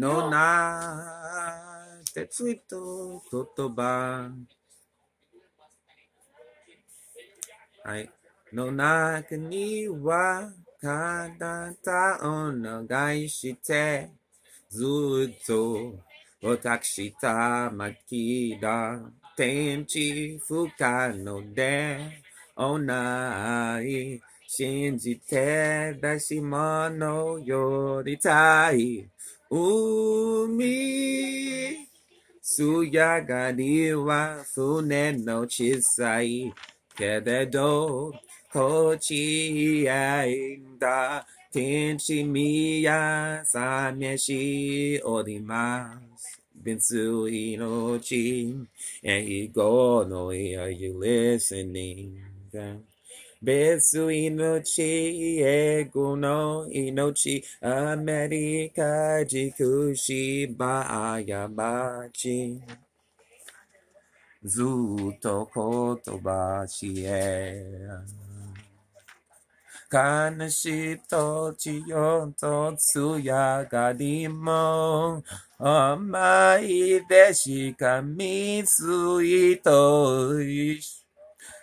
no na te tuito totoba ay no na ni wa kada taon nagai shite zutto otakushi tamaki da tenchi fukano de onai 信じて出し物よりたい umi suyaganiwa funeno chisai kededo kochi ainda tenshi miya sameshi odimas Binsu Inochi, and he go no, are you listening? 別命英語の命アメリカ地区芝や町ずっと言葉しえ悲しい土地よと艶がりも甘いでしかみついと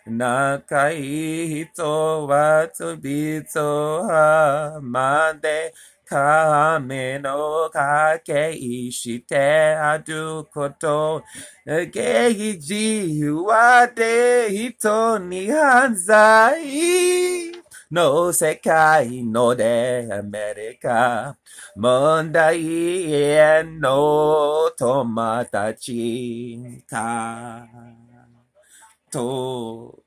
仲いい人はつびつはまで亀の掛けしてあること。ゲイジはで人に犯罪の世界のでアメリカ。問題への友達か。to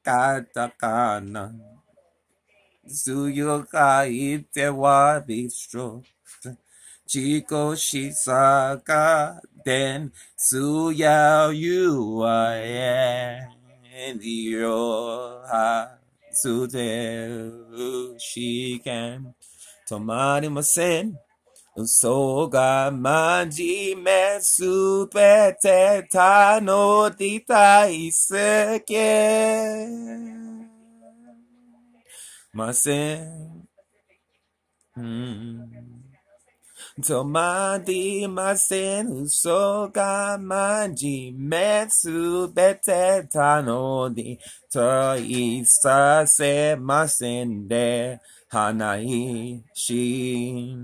suyo suyoka ite wa bistro chiko shisaka den suya yu wa en yo ha su de shiken tomari masen 嘘が真面目すべて他のに対すけません。うん。止まりません。嘘が真面目すべて他のに対させませんで、花いし。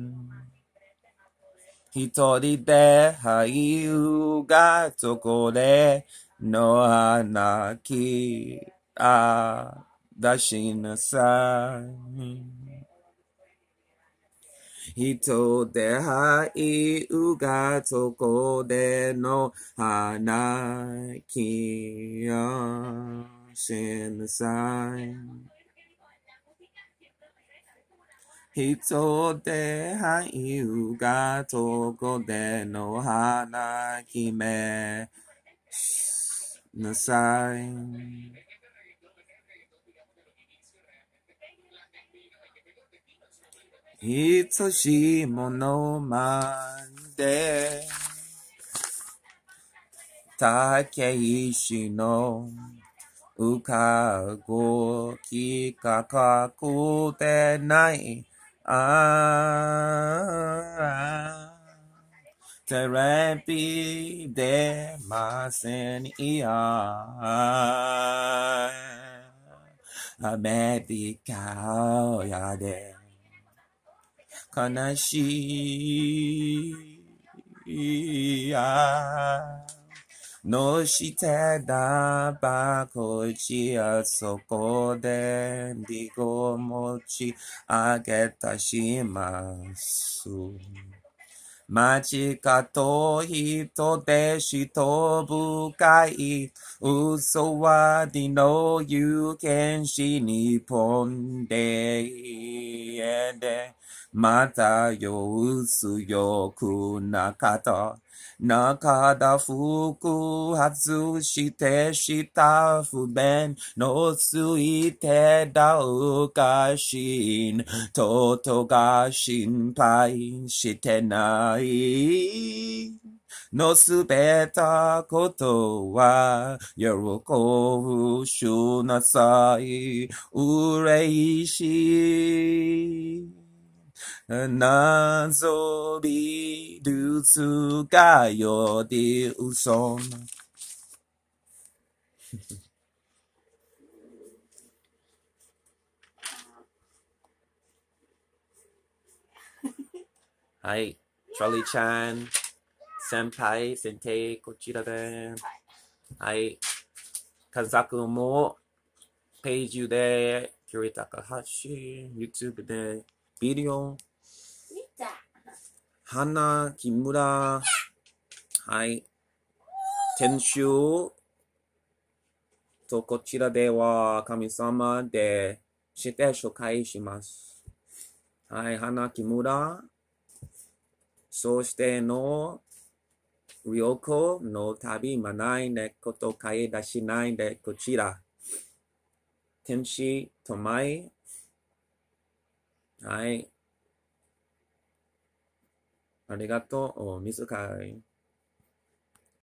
一人で俳優がそこでの花きあ出しなさい。人で俳優がそこでの花きあしなさい。人で俳優がそこでの花姫なさい。いつしものまで竹石のうかごきかかくでないあテレビ出ませんいやアメリカやで悲しいやのしてだばこちあそこでりご持ち上げたします。街と人でしぶ深い嘘はりの有権しぽんで家でまたようよくなかった。中田福発してした不便のついてだうかしん、ととが心配してない。のすべたことは喜ぶしゅなさい。うれしい。なぞびるつかよりうそな。はい。チャーリーちゃん、先輩、先輩、こちらで。はい。カザクんも、ページで、キュレータカハシ、YouTube で、ビデオ、きむら。はい。天守とこちらでは神様でして紹介します。はい、花、木村、そしての、旅行の旅まないね、こと買い出しないでこちら。天使とまい。はい。ありがとう。水かい。